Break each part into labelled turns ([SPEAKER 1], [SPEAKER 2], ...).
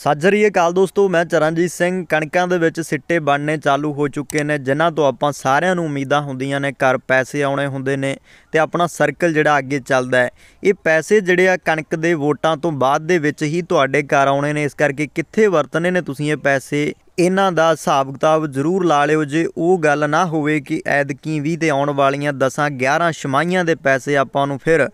[SPEAKER 1] ਸਤਿ ਕਾਲ ਦੋਸਤੋ ਮੈਂ ਚਰਨਜੀਤ ਸਿੰਘ ਕਣਕਾਂ ਦੇ ਵਿੱਚ ਸਿੱਟੇ ਬਣਨੇ ਚਾਲੂ ਹੋ ਚੁੱਕੇ ਨੇ ਜਿਨ੍ਹਾਂ ਤੋਂ ਆਪਾਂ ਸਾਰਿਆਂ ਨੂੰ ਉਮੀਦਾਂ ਹੁੰਦੀਆਂ ਨੇ ਘਰ ਪੈਸੇ ਆਉਣੇ ਹੁੰਦੇ ਨੇ ਤੇ ਆਪਣਾ ਸਰਕਲ ਜਿਹੜਾ ਅੱਗੇ ਚੱਲਦਾ ਹੈ ਇਹ ਪੈਸੇ ਜਿਹੜੇ ਆ ਕਣਕ ਦੇ ਵੋਟਾਂ ਤੋਂ ਬਾਅਦ ਦੇ ਵਿੱਚ ਹੀ ਤੁਹਾਡੇ ਘਰ ਆਉਣੇ ਨੇ ਇਸ ਕਰਕੇ ਕਿੱਥੇ ਵਰਤਣੇ ਨੇ ਤੁਸੀਂ ਇਹ ਪੈਸੇ ਇਹਨਾਂ ਦਾ ਹਿਸਾਬ ਕਿਤਾਬ ਜ਼ਰੂਰ ਲਾ ਲਿਓ ਜੇ ਉਹ ਗੱਲ ਨਾ ਹੋਵੇ ਕਿ ਐਦਕੀ 20 ਤੇ ਆਉਣ ਵਾਲੀਆਂ 10 11 ਛਮਾਈਆਂ ਦੇ ਪੈਸੇ ਆਪਾਂ ਨੂੰ ਫਿਰ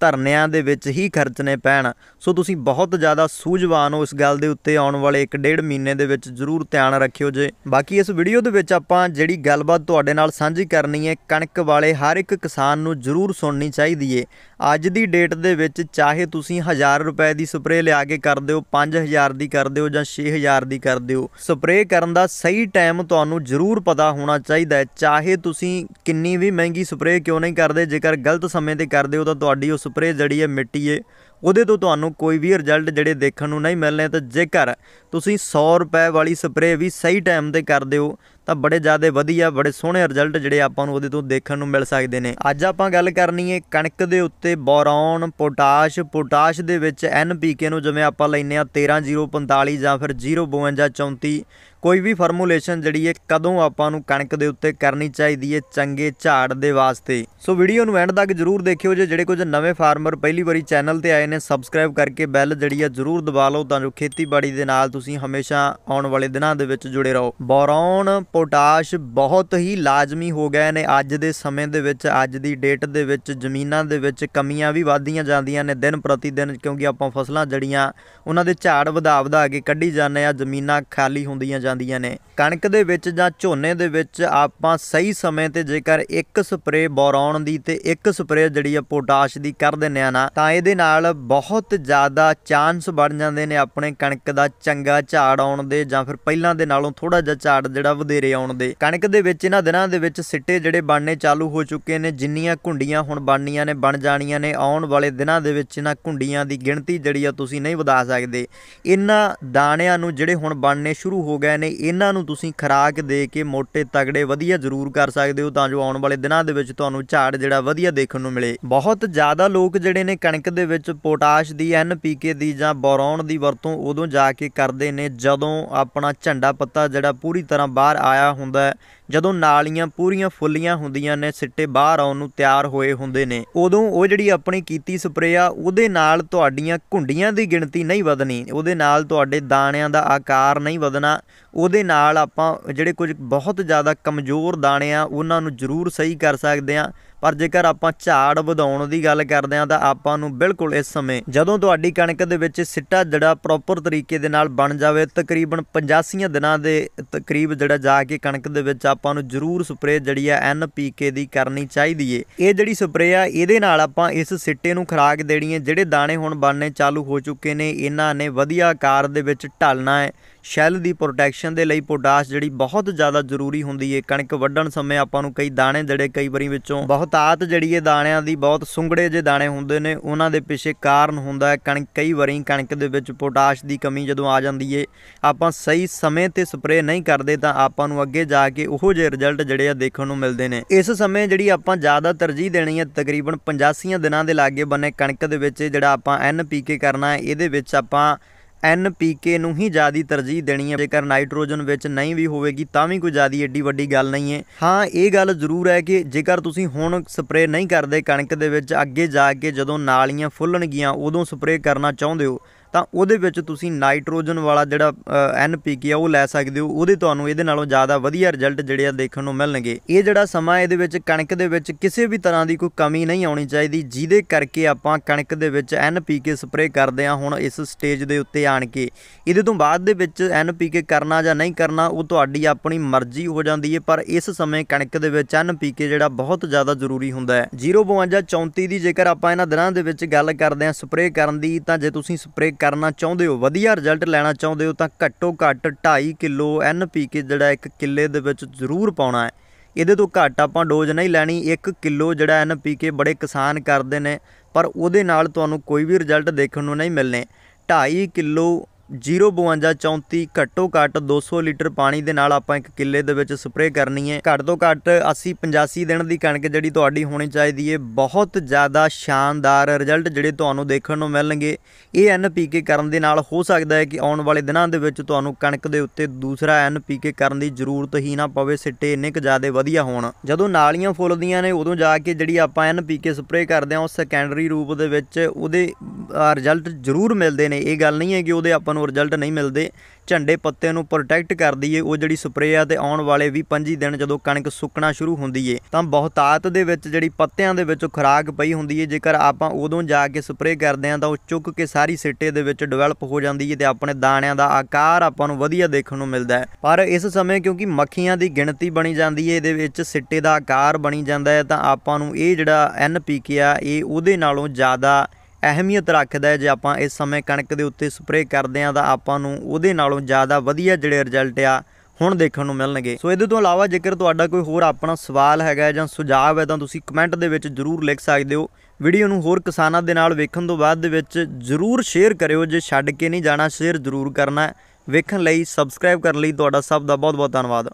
[SPEAKER 1] ਧਰਨਿਆਂ ਦੇ ਵਿੱਚ ਹੀ ਖਰਚਨੇ ਪੈਣ ਸੋ ਤੁਸੀਂ ਬਹੁਤ ਜ਼ਿਆਦਾ ਸੂਝਵਾਨ ਹੋ ਇਸ ਗੱਲ ਦੇ ਉੱਤੇ ਆਉਣ ਵਾਲੇ 1.5 ਮਹੀਨੇ ਦੇ ਵਿੱਚ ਜ਼ਰੂਰ ਧਿਆਨ ਰੱਖਿਓ ਜੇ ਬਾਕੀ ਇਸ ਵੀਡੀਓ ਦੇ ਵਿੱਚ ਆਪਾਂ ਜਿਹੜੀ ਗੱਲਬਾਤ ਤੁਹਾਡੇ ਨਾਲ ਸਾਂਝੀ ਕਰਨੀ ਹੈ ਕਣਕ ਵਾਲੇ ਹਰ ਇੱਕ ਕਿਸਾਨ ਨੂੰ ਜ਼ਰੂਰ ਸੁਣਨੀ ਚਾਹੀਦੀ ਏ ਅੱਜ ਦੀ ਡੇਟ ਦੇ ਵਿੱਚ ਚਾਹੇ ਤੁਸੀਂ 1000 ਰੁਪਏ ਦੀ ਸਪਰੇਅ ਲਿਆ ਕੇ ਕਰਦੇ ਹੋ 5000 ਦੀ ਕਰਦੇ ਹੋ ਜਾਂ 6000 ਦੀ ਕਰਦੇ ਹੋ ਸਪਰੇਅ ਕਰਨ ਦਾ ਸਹੀ ਟਾਈਮ ਤੁਹਾਨੂੰ ਜ਼ਰੂਰ ਪਤਾ ਹੋਣਾ ਚਾਹੀਦਾ ਹੈ ਚਾਹੇ ਤੁਸੀਂ ਕਿੰਨੀ ਵੀ ਮਹਿੰਗੀ ਸਪਰੇਅ ਕਿਉਂ ਨਹੀਂ ਕਰਦੇ ਜੇਕਰ ਗਲਤ ਸਮੇਂ ਤੇ ਕਰਦੇ ਹੋ ਤਾਂ ਤੁਹਾਡੀ ਉਹ ਸਪਰੇਅ ਜੜੀ ਹੈ ਮਿੱਟੀ ਹੈ ਉਹਦੇ ਤੋਂ ਤੁਹਾਨੂੰ ਕੋਈ ਵੀ ਰਿਜ਼ਲਟ ਜਿਹੜੇ ਦੇਖਣ ਨੂੰ ਨਹੀਂ ਮਿਲਣੇ ਤਾਂ ਜੇਕਰ ਤੁਸੀਂ 100 ਰੁਪਏ ਵਾਲੀ ਸਪਰੇਅ ਵੀ ਸਹੀ ਟਾਈਮ ਤੇ ਕਰਦੇ ਹੋ ਤਾਂ ਬੜੇ ਜ਼ਿਆਦਾ ਵਧੀਆ ਬੜੇ ਸੋਹਣੇ ਰਿਜ਼ਲਟ ਜਿਹੜੇ ਆਪਾਂ ਨੂੰ ਉਹਦੇ ਤੋਂ ਦੇਖਣ ਨੂੰ ਮਿਲ ਸਕਦੇ ਨੇ ਅੱਜ ਆਪਾਂ ਗੱਲ ਕਰਨੀ ਹੈ ਕਣਕ ਦੇ ਉੱਤੇ ਬੋਰੋਨ ਪੋਟਾਸ਼ ਪੋਟਾਸ਼ ਦੇ ਵਿੱਚ ਐਨਪੀਕੇ ਨੂੰ ਜਿਵੇਂ ਆਪਾਂ ਲੈਨੇ ਆ 13045 ਜਾਂ ਫਿਰ 05234 ਕੋਈ ਵੀ ਫਾਰਮੂਲੇਸ਼ਨ ਜਿਹੜੀ ਹੈ ਕਦੋਂ ਆਪਾਂ ਨੂੰ ਕਣਕ ਦੇ ਉੱਤੇ ਕਰਨੀ ਚਾਹੀਦੀ ਹੈ ਚੰਗੇ ਝਾੜ ਦੇ ਵਾਸਤੇ ਸੋ ਵੀਡੀਓ ਨੂੰ ਐਂਡ ਤੱਕ ਜਰੂਰ ਦੇਖਿਓ ਜੇ ਜਿਹੜੇ ਕੁਝ ਨਵੇਂ ਫਾਰਮਰ ਪਹਿਲੀ ਵਾਰੀ ਚੈਨਲ ਤੇ ਆਏ ਨੇ ਸਬਸਕ੍ਰਾਈਬ ਕਰਕੇ ਬੈਲ ਜਿਹੜੀ ਹੈ ਜਰੂਰ ਦਬਾ ਲਓ ਤਾਂ ਜੋ ਖੇਤੀਬਾੜੀ ਦੇ ਨਾਲ ਤੁਸੀਂ ਹਮੇਸ਼ਾ ਆਉਣ ਵਾਲੇ ਦਿਨਾਂ ਦੇ ਵਿੱਚ ਜੁੜੇ ਰਹੋ ਬੋਰੌਨ ਪੋਟਾਸ਼ ਬਹੁਤ ਹੀ ਲਾਜ਼ਮੀ ਹੋ ਗਏ ਨੇ ਅੱਜ ਦੇ ਸਮੇਂ ਦੇ ਵਿੱਚ ਅੱਜ ਦੀ ਡੇਟ ਦੇ ਵਿੱਚ ਜ਼ਮੀਨਾਂ ਦੇ ਵਿੱਚ ਕਮੀਆਂ ਵੀ ਵਧਦੀਆਂ ਜਾਂਦੀਆਂ ਨੇ ਦਿਨ ਪ੍ਰਤੀ ਦਿਨ ਕਿਉਂਕਿ ਆਪਾਂ ਫਸਲਾਂ ਜੜੀਆਂ ਉਹਨਾਂ ਦੇ ਝਾੜ ਵਧਾ ਵਧਾ ਕੇ ਕੱਢੀ ਜਾਂਦੇ ਆ ਜ਼ਮੀਨਾਂ ਖਾਲੀ ਹੁੰਦੀਆਂ ਜਾਂਦੀਆਂ ਨੇ ਕਣਕ ਦੇ ਵਿੱਚ ਜਾਂ ਝੋਨੇ ਦੇ ਵਿੱਚ ਆਪਾਂ ਸਹੀ ਸਮੇਂ ਤੇ ਜੇਕਰ ਇੱਕ ਸਪਰੇ ਬੋਰੌਨ ਦੀ ਤੇ ਇੱਕ ਸਪਰੇ ਜਿਹੜੀ ਆ ਪੋਟਾਸ਼ ਦੀ ਕਰ ਦਿੰਨੇ ਆ ਨਾ ਤਾਂ ਇਹਦੇ ਨਾਲ ਬਹੁਤ ਜ਼ਿਆਦਾ ਚਾਂਸ ਵੱਧ ਜਾਂਦੇ ਨੇ ਆਪਣੇ ਕਣਕ ਦਾ ਚੰਗਾ ਝਾੜ ਆਉਣ ਦੇ ਜਾਂ ਫਿਰ ਪਹਿਲਾਂ ਦੇ ਨਾਲੋਂ ਥੋੜਾ ਜਿਹਾ ਝਾੜ ਜਿਹੜਾ ਵਧੇਰੇ ਆਉਣ ਦੇ ਕਣਕ ਦੇ ਵਿੱਚ ਇਹਨਾਂ ਦਿਨਾਂ ਦੇ ਵਿੱਚ ਸਿੱਟੇ ਜਿਹੜੇ ਬਣਨੇ ਚਾਲੂ ਹੋ ਚੁੱਕੇ ਨੇ ਜਿੰਨੀਆਂ ਕੁੰਡੀਆਂ ਹੁਣ ਬਣਨੀਆਂ ਨੇ ਬਣ ਜਾਣੀਆਂ ਨੇ ਆਉਣ ਵਾਲੇ ਦਿਨਾਂ ਦੇ ਵਿੱਚ ਇਹਨਾਂ ਕੁੰਡੀਆਂ ਦੀ ਗਿਣਤੀ ਜਿਹੜੀ ਆ ਤੁਸੀਂ ਨਹੀਂ ਵਧਾ ਸਕਦੇ ਇਹਨਾਂ ਦਾਣਿਆਂ ਨੂੰ ਜਿਹੜੇ ਹੁਣ ਬਣਨੇ ਸ਼ੁਰੂ ਹੋ ਗਏ ਗਏ ਨੇ ਇਹਨਾਂ ਨੂੰ ਤੁਸੀਂ ਖਰਾਕ ਦੇ ਕੇ ਮੋਟੇ ਤਗੜੇ ਵਧੀਆ ਜ਼ਰੂਰ ਕਰ ਸਕਦੇ ਹੋ ਤਾਂ ਜੋ ਆਉਣ ਵਾਲੇ ਦਿਨਾਂ ਦੇ ਵਿੱਚ ਤੁਹਾਨੂੰ ਝਾੜ ਜਿਹੜਾ ਵਧੀਆ ਦੇਖਣ ਨੂੰ ਮਿਲੇ ਬਹੁਤ ਜ਼ਿਆਦਾ ਲੋਕ ਜਿਹੜੇ ਨੇ ਕਣਕ ਦੇ ਵਿੱਚ ਪੋਟਾਸ਼ ਦੀ ਐਨਪੀਕੇ ਦੀ ਜਾਂ ਬੋਰੌਨ ਦੀ ਵਰਤੋਂ ਉਦੋਂ ਜਾ ਕੇ ਕਰਦੇ ਨੇ ਜਦੋਂ ਆਪਣਾ ਝੰਡਾ ਪੱਤਾ ਜਿਹੜਾ ਪੂਰੀ ਤਰ੍ਹਾਂ ਬਾਹਰ ਆਇਆ ਹੁੰਦਾ ਜਦੋਂ ਨਾਲੀਆਂ ਪੂਰੀਆਂ ਫੁੱਲੀਆਂ ਹੁੰਦੀਆਂ ਨੇ ਸਿੱਟੇ ਬਾਹਰ ਆਉਣ ਨੂੰ ਤਿਆਰ ਹੋਏ ਹੁੰਦੇ ਨੇ ਉਦੋਂ ਉਹ ਜਿਹੜੀ ਆਪਣੀ ਕੀਤੀ ਸਪਰੇਆ ਆ ਉਹਦੇ ਨਾਲ ਤੁਹਾਡੀਆਂ ਘੁੰਡੀਆਂ ਦੀ ਗਿਣਤੀ ਨਹੀਂ ਵਧਣੀ ਉਹਦੇ ਨਾਲ ਤੁਹਾਡੇ ਦਾਣਿਆਂ ਦਾ ਆਕਾਰ ਨਹੀਂ ਵਧਣਾ ਉਹਦੇ ਨਾਲ ਆਪਾਂ ਜਿਹੜੇ ਕੁਝ ਬਹੁਤ ਜ਼ਿਆਦਾ ਕਮਜ਼ੋਰ ਦਾਣੇ ਆ ਉਹਨਾਂ ਨੂੰ ਜ਼ਰੂਰ ਸਹੀ ਕਰ ਸਕਦੇ ਆ ਪਰ ਜੇਕਰ ਆਪਾਂ ਝਾੜ ਵਧਾਉਣ ਦੀ ਗੱਲ ਕਰਦੇ ਹਾਂ ਤਾਂ ਆਪਾਂ ਨੂੰ ਬਿਲਕੁਲ ਇਸ ਸਮੇਂ ਜਦੋਂ ਤੁਹਾਡੀ ਕਣਕ ਦੇ ਵਿੱਚ ਸਿੱਟਾ ਜੜਾ ਪ੍ਰੋਪਰ ਤਰੀਕੇ ਦੇ ਨਾਲ ਬਣ ਜਾਵੇ ਤਕਰੀਬਨ 85 ਦਿਨਾਂ ਦੇ ਤਕਰੀਬ ਜੜਾ ਜਾ ਕੇ ਕਣਕ ਦੇ ਵਿੱਚ ਆਪਾਂ ਨੂੰ ਜ਼ਰੂਰ ਸਪਰੇਅ ਜਿਹੜੀ ਆ ਐਨਪੀਕੇ ਦੀ ਕਰਨੀ ਚਾਹੀਦੀ ਏ ਇਹ ਜਿਹੜੀ ਸਪਰੇਅ ਆ ਇਹਦੇ ਨਾਲ ਆਪਾਂ ਇਸ ਸਿੱਟੇ ਨੂੰ ਖਰਾਕ ਦੇਣੀ ਹੈ ਜਿਹੜੇ ਦਾਣੇ ਹੁਣ ਬਣਨੇ ਚਾਲੂ ਹੋ ਚੁੱਕੇ ਨੇ ਇਹਨਾਂ ਨੇ ਵਧੀਆ ਆਕਾਰ ਦੇ ਵਿੱਚ ਢਲਣਾ ਹੈ ਸ਼ੈਲ ਦੀ ਪ੍ਰੋਟੈਕਸ਼ਨ ਦੇ ਲਈ ਪੋਟਾਸ਼ ਜਿਹੜੀ ਬਹੁਤ ਜ਼ਿਆਦਾ ਜ਼ਰੂਰੀ ਹੁੰਦੀ ਏ ਕਣਕ ਵੱਢਣ ਸਮੇਂ ਆਪਾਂ ਨੂੰ ਕਈ ਦਾਣੇ ਜੜੇ ਕਈ ਵਾਰੀ ਵਿੱਚੋਂ ਬਹੁਤ ਮੁਹਤਾਤ ਜਿਹੜੀ ਇਹ ਦਾਣਿਆਂ ਦੀ ਬਹੁਤ ਸੁੰਗੜੇ ਜੇ ਦਾਣੇ ਹੁੰਦੇ ਨੇ ਉਹਨਾਂ ਦੇ ਪਿੱਛੇ ਕਾਰਨ ਹੁੰਦਾ ਹੈ ਕਣਕ ਕਈ ਵਾਰੀ ਕਣਕ ਦੇ ਵਿੱਚ ਪੋਟਾਸ਼ ਦੀ ਕਮੀ ਜਦੋਂ ਆ ਜਾਂਦੀ ਏ ਆਪਾਂ ਸਹੀ ਸਮੇਂ ਤੇ ਸਪਰੇ ਨਹੀਂ ਕਰਦੇ ਤਾਂ ਆਪਾਂ ਨੂੰ ਅੱਗੇ ਜਾ ਕੇ ਉਹੋ ਜਿਹੇ ਰਿਜ਼ਲਟ ਜਿਹੜੇ ਆ ਦੇਖਣ ਨੂੰ ਮਿਲਦੇ ਨੇ ਇਸ ਸਮੇਂ ਜਿਹੜੀ ਆਪਾਂ ਜ਼ਿਆਦਾ ਤਰਜੀਹ ਦੇਣੀ ਹੈ ਤਕਰੀਬਨ 85 ਦਿਨਾਂ ਦੇ ਲਾਗੇ ਬੰਨੇ ਕਣਕ ਦੇ ਵਿੱਚ ਜਿਹੜਾ ਆਪਾਂ ਐਨਪੀਕੇ ਕਰਨਾ ਹੈ ਇਹਦੇ ਵਿੱਚ ਆਪਾਂ ਐਨ ਪੀ ਕੇ ਨੂੰ ਹੀ ਜ਼ਿਆਦੀ ਤਰਜੀਹ ਦੇਣੀ ਹੈ ਜੇਕਰ ਨਾਈਟ੍ਰੋਜਨ ਵਿੱਚ ਨਹੀਂ ਵੀ ਹੋਵੇਗੀ ਤਾਂ ਵੀ ਕੋਈ ਜ਼ਿਆਦੀ ਏਡੀ ਵੱਡੀ ਗੱਲ ਨਹੀਂ ਹੈ ਹਾਂ ਇਹ ਗੱਲ ਜ਼ਰੂਰ ਹੈ ਕਿ ਜੇਕਰ ਤੁਸੀਂ ਹੁਣ ਸਪਰੇਅ ਨਹੀਂ ਕਰਦੇ ਕਣਕ ਦੇ ਵਿੱਚ ਅੱਗੇ ਜਾ ਕੇ ਜਦੋਂ ਨਾਲੀਆਂ ਫੁੱਲਣਗੀਆਂ ਉਦੋਂ ਸਪਰੇਅ ਕਰਨਾ ਚਾਹੁੰਦੇ ਹੋ ਤਾਂ ਉਹਦੇ ਵਿੱਚ ਤੁਸੀਂ ਨਾਈਟ੍ਰੋਜਨ ਵਾਲਾ ਜਿਹੜਾ ਐਨਪੀਕੇ ਆ ਉਹ ਲੈ ਸਕਦੇ ਹੋ ਉਹਦੇ ਤੁਹਾਨੂੰ ਇਹਦੇ ਨਾਲੋਂ ਜ਼ਿਆਦਾ ਵਧੀਆ ਰਿਜ਼ਲਟ ਜਿਹੜੇ ਆ ਦੇਖਣ ਨੂੰ ਮਿਲਣਗੇ ਇਹ ਜਿਹੜਾ ਸਮਾਂ ਇਹਦੇ ਵਿੱਚ ਕਣਕ ਦੇ ਵਿੱਚ ਕਿਸੇ ਵੀ ਤਰ੍ਹਾਂ ਦੀ ਕੋਈ ਕਮੀ ਨਹੀਂ ਆਉਣੀ ਚਾਹੀਦੀ ਜਿਹਦੇ ਕਰਕੇ ਆਪਾਂ ਕਣਕ ਦੇ ਵਿੱਚ ਐਨਪੀਕੇ ਸਪਰੇ ਕਰਦੇ ਆ ਹੁਣ ਇਸ ਸਟੇਜ ਦੇ ਉੱਤੇ ਆਣ ਕੇ ਇਹਦੇ ਤੋਂ ਬਾਅਦ ਦੇ ਵਿੱਚ ਐਨਪੀਕੇ ਕਰਨਾ ਜਾਂ ਨਹੀਂ ਕਰਨਾ ਉਹ ਤੁਹਾਡੀ ਆਪਣੀ ਮਰਜ਼ੀ ਹੋ ਜਾਂਦੀ ਹੈ ਪਰ ਇਸ ਸਮੇਂ ਕਣਕ ਦੇ ਵਿੱਚ ਐਨਪੀਕੇ ਜਿਹੜਾ ਬਹੁਤ ਜ਼ਿਆਦਾ ਜ਼ਰੂਰੀ ਹੁੰਦਾ ਹੈ 052 34 ਦੀ ਜੇਕਰ ਆਪਾਂ ਇਹਨਾਂ ਦਿਨਾਂ ਦੇ ਵਿੱਚ ਗੱਲ ਕਰਦੇ ਆ ਸਪਰੇ ਕਰਨ ਦੀ ਤਾਂ ਜੇ ਤੁਸੀਂ ਸਪਰੇ ਕਰਨਾ ਚਾਹੁੰਦੇ ਹੋ ਵਧੀਆ ਰਿਜ਼ਲਟ ਲੈਣਾ ਚਾਹੁੰਦੇ ਹੋ ਤਾਂ ਘੱਟੋ ਘੱਟ 2.5 ਕਿਲੋ ਐਨਪੀਕੇ ਜਿਹੜਾ ਇੱਕ ਕਿੱਲੇ ਦੇ ਵਿੱਚ ਜ਼ਰੂਰ ਪਾਉਣਾ ਹੈ ਇਹਦੇ ਤੋਂ ਘੱਟ ਆਪਾਂ ਡੋਜ਼ ਨਹੀਂ ਲੈਣੀ 1 ਕਿਲੋ ਜਿਹੜਾ ਐਨਪੀਕੇ ਬੜੇ ਕਿਸਾਨ ਕਰਦੇ ਨੇ ਪਰ ਉਹਦੇ ਨਾਲ ਤੁਹਾਨੂੰ ਕੋਈ ਵੀ ਰਿਜ਼ਲਟ ਦੇਖਣ ਨੂੰ ਨਹੀਂ ਮਿਲਨੇ 2.5 ਕਿਲੋ 05234 ਘੱਟੋ ਘੱਟ 200 ਲੀਟਰ ਪਾਣੀ ਦੇ ਨਾਲ ਆਪਾਂ ਇੱਕ ਕਿੱਲੇ ਦੇ ਵਿੱਚ ਸਪਰੇਅ ਕਰਨੀ ਹੈ ਘੱਟ ਤੋਂ ਘੱਟ 80 85 ਦਿਨ ਦੀ ਕਣਕ ਜਿਹੜੀ ਤੁਹਾਡੀ ਹੋਣੀ ਚਾਹੀਦੀ ਹੈ ਬਹੁਤ ਜ਼ਿਆਦਾ ਸ਼ਾਨਦਾਰ ਰਿਜ਼ਲਟ ਜਿਹੜੇ ਤੁਹਾਨੂੰ ਦੇਖਣ ਨੂੰ ਮਿਲਣਗੇ ਇਹ ਐਨਪੀਕੇ ਕਰਨ ਦੇ ਨਾਲ ਹੋ ਸਕਦਾ ਹੈ ਕਿ ਆਉਣ ਵਾਲੇ ਦਿਨਾਂ ਦੇ ਵਿੱਚ ਤੁਹਾਨੂੰ ਕਣਕ ਦੇ ਉੱਤੇ ਦੂਸਰਾ ਐਨਪੀਕੇ ਕਰਨ ਦੀ ਜ਼ਰੂਰਤ ਹੀ ਨਾ ਪਵੇ ਸਿੱਟੇ ਇੰਨੇ ਕੁ ਜ਼ਿਆਦਾ ਵਧੀਆ ਹੋਣ ਜਦੋਂ ਨਾਲੀਆਂ ਫੁੱਲਦੀਆਂ ਨੇ ਉਦੋਂ ਜਾ ਕੇ ਜਿਹੜੀ ਆਪਾਂ ਐਨਪੀਕੇ ਸਪਰੇਅ ਕਰਦੇ ਹਾਂ ਉਹ ਸੈਕੰਡਰੀ ਰੂਪ ਦੇ ਵਿੱਚ ਉਹਦੇ ਰਿਜ਼ਲਟ ਜ਼ਰੂਰ ਮਿਲਦੇ ਨੇ ਇਹ ਗੱਲ ਨਹੀਂ ਹੈ ਕਿ ਉਹਦੇ ਆਪਾਂ ਨੂੰ ਰਿਜ਼ਲਟ ਨਹੀਂ ਮਿਲਦੇ ਝੰਡੇ ਪੱਤੇ ਨੂੰ ਪ੍ਰੋਟੈਕਟ ਕਰਦੀ ਏ ਉਹ ਜਿਹੜੀ ਸਪਰੇ ਆ ਤੇ ਆਉਣ ਵਾਲੇ ਵੀ 25 ਦਿਨ ਜਦੋਂ ਕਣਕ ਸੁੱਕਣਾ ਸ਼ੁਰੂ ਹੁੰਦੀ ਏ ਤਾਂ ਬਹੁਤਾਤ ਦੇ ਵਿੱਚ ਜਿਹੜੀ ਪੱਤਿਆਂ ਦੇ ਵਿੱਚ ਖਰਾਕ ਪਈ ਹੁੰਦੀ ਏ ਜੇਕਰ ਆਪਾਂ ਉਦੋਂ ਜਾ ਕੇ ਸਪਰੇਅ ਕਰਦੇ ਆ ਤਾਂ ਉਹ ਚੁੱਕ ਕੇ ਸਾਰੀ ਸਿੱਟੇ ਦੇ ਵਿੱਚ ਡਿਵੈਲਪ ਹੋ ਜਾਂਦੀ ਏ ਤੇ ਆਪਣੇ ਦਾਣਿਆਂ ਦਾ ਆਕਾਰ ਆਪਾਂ ਨੂੰ ਵਧੀਆ ਦੇਖਣ ਨੂੰ ਮਿਲਦਾ ਹੈ ਪਰ ਇਸ ਸਮੇਂ ਕਿਉਂਕਿ ਮੱਖੀਆਂ ਦੀ ਗਿਣਤੀ ਬਣੀ ਜਾਂਦੀ ਏ ਇਹਦੇ ਵਿੱਚ ਸਿੱਟੇ ਦਾ ਆਕਾਰ ਬਣੀ ਜਾਂਦਾ ਹੈ ਤਾਂ ਆਪਾਂ ਨੂੰ ਇਹ ਜਿਹੜਾ ਐਨਪੀਕੇ ਆ ਇਹ ਉਹਦੇ ਨਾਲੋਂ ਜ਼ਿਆਦਾ ਅਹਿਮੀਅਤ ਰੱਖਦਾ ਹੈ ਜੇ ਆਪਾਂ ਇਸ ਸਮੇਂ ਕਣਕ ਦੇ ਉੱਤੇ ਸਪਰੇਅ ਕਰਦੇ ਆ ਤਾਂ ਆਪਾਂ ਨੂੰ ਉਹਦੇ ਨਾਲੋਂ ਜ਼ਿਆਦਾ ਵਧੀਆ ਜਿਹੜੇ ਰਿਜ਼ਲਟ ਆ ਹੁਣ ਦੇਖਣ ਨੂੰ ਮਿਲਣਗੇ ਸੋ ਇਹਦੇ ਤੋਂ ਇਲਾਵਾ ਜੇਕਰ ਤੁਹਾਡਾ ਕੋਈ ਹੋਰ ਆਪਣਾ ਸਵਾਲ ਹੈਗਾ ਜਾਂ ਸੁਝਾਅ ਹੈ ਤਾਂ ਤੁਸੀਂ ਕਮੈਂਟ ਦੇ ਵਿੱਚ ਜ਼ਰੂਰ ਲਿਖ ਸਕਦੇ ਹੋ ਵੀਡੀਓ ਨੂੰ ਹੋਰ ਕਿਸਾਨਾਂ ਦੇ ਨਾਲ ਵੇਖਣ ਤੋਂ ਬਾਅਦ ਦੇ ਵਿੱਚ ਜ਼ਰੂਰ ਸ਼ੇਅਰ ਕਰਿਓ ਜੇ ਛੱਡ ਕੇ ਨਹੀਂ ਜਾਣਾ ਸ਼ੇਅਰ ਜ਼ਰੂਰ ਕਰਨਾ ਵੇਖਣ ਲਈ ਸਬਸਕ੍ਰਾਈਬ ਕਰਨ ਲਈ ਤੁਹਾਡਾ ਸਭ ਦਾ ਬਹੁਤ ਬਹੁਤ ਧੰਨਵਾਦ